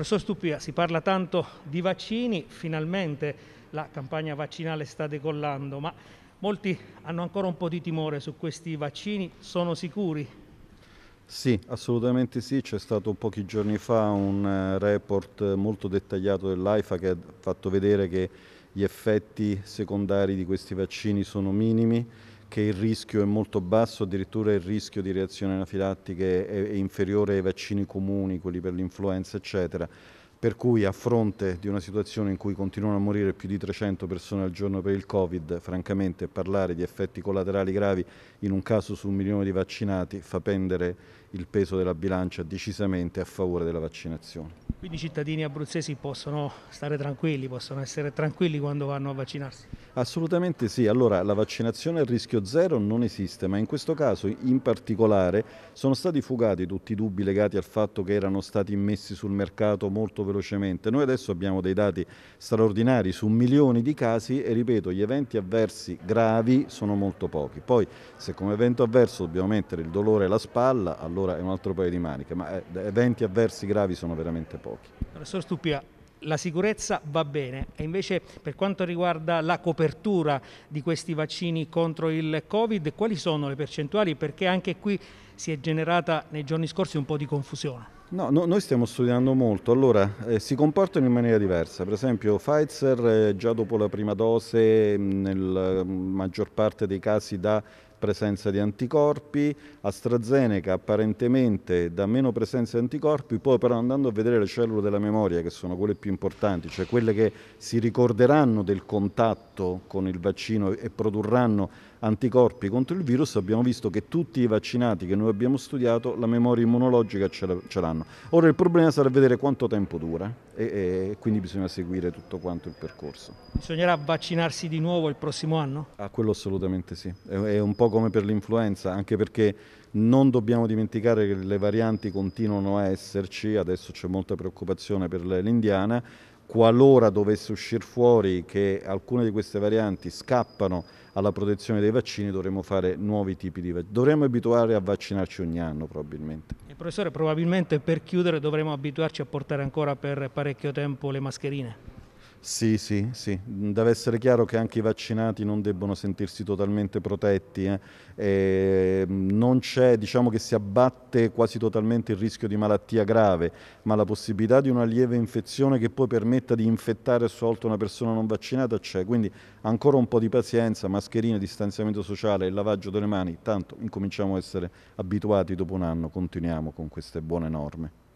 Professor Stupia, si parla tanto di vaccini, finalmente la campagna vaccinale sta decollando, ma molti hanno ancora un po' di timore su questi vaccini, sono sicuri? Sì, assolutamente sì, c'è stato pochi giorni fa un eh, report molto dettagliato dell'AIFA che ha fatto vedere che gli effetti secondari di questi vaccini sono minimi che il rischio è molto basso, addirittura il rischio di reazioni anafilattiche è, inferiore ai vaccini comuni, quelli per l'influenza, eccetera per cui a fronte di una situazione in cui continuano a morire più di 300 persone al giorno per il Covid, francamente parlare di effetti collaterali gravi in un caso su un milione di vaccinati fa pendere il peso della bilancia decisamente a favore della vaccinazione. Quindi i cittadini abruzzesi possono stare tranquilli, possono essere tranquilli quando vanno a vaccinarsi? Assolutamente sì, allora la vaccinazione a rischio zero non esiste, ma in questo caso in particolare sono stati fugati tutti i dubbi legati al fatto che erano stati immessi sul mercato molto velocemente. Noi adesso abbiamo dei dati straordinari su milioni di casi e ripeto, gli eventi avversi gravi sono molto pochi. Poi se come evento avverso dobbiamo mettere il dolore alla spalla, allora è un altro paio di maniche, ma eh, eventi avversi gravi sono veramente pochi. Professor Stupia, la sicurezza va bene e invece per quanto riguarda la copertura di questi vaccini contro il Covid, quali sono le percentuali? Perché anche qui si è generata nei giorni scorsi un po' di confusione. No, no, noi stiamo studiando molto, allora eh, si comportano in maniera diversa, per esempio Pfizer eh, già dopo la prima dose mm, nella mm, maggior parte dei casi dà presenza di anticorpi, AstraZeneca apparentemente dà meno presenza di anticorpi, poi però andando a vedere le cellule della memoria, che sono quelle più importanti, cioè quelle che si ricorderanno del contatto con il vaccino e produrranno anticorpi contro il virus, abbiamo visto che tutti i vaccinati che noi abbiamo studiato la memoria immunologica ce l'hanno. Ora il problema sarà vedere quanto tempo dura e, e quindi bisogna seguire tutto quanto il percorso. Bisognerà vaccinarsi di nuovo il prossimo anno? A ah, quello assolutamente sì, è, è un po' po' come per l'influenza, anche perché non dobbiamo dimenticare che le varianti continuano a esserci, adesso c'è molta preoccupazione per l'indiana, qualora dovesse uscire fuori che alcune di queste varianti scappano alla protezione dei vaccini dovremmo fare nuovi tipi di vaccini, dovremmo abituare a vaccinarci ogni anno probabilmente. E professore probabilmente per chiudere dovremmo abituarci a portare ancora per parecchio tempo le mascherine? Sì, sì, sì. Deve essere chiaro che anche i vaccinati non debbono sentirsi totalmente protetti. Eh. E mm, non c'è, diciamo che si abbatte quasi totalmente il rischio di malattia grave, ma la possibilità di una lieve infezione che poi permetta di infettare a sua volta una persona non vaccinata c'è. Quindi ancora un po' di pazienza, mascherine, distanziamento sociale e lavaggio delle mani. Tanto incominciamo a essere abituati dopo un anno, continuiamo con queste buone norme.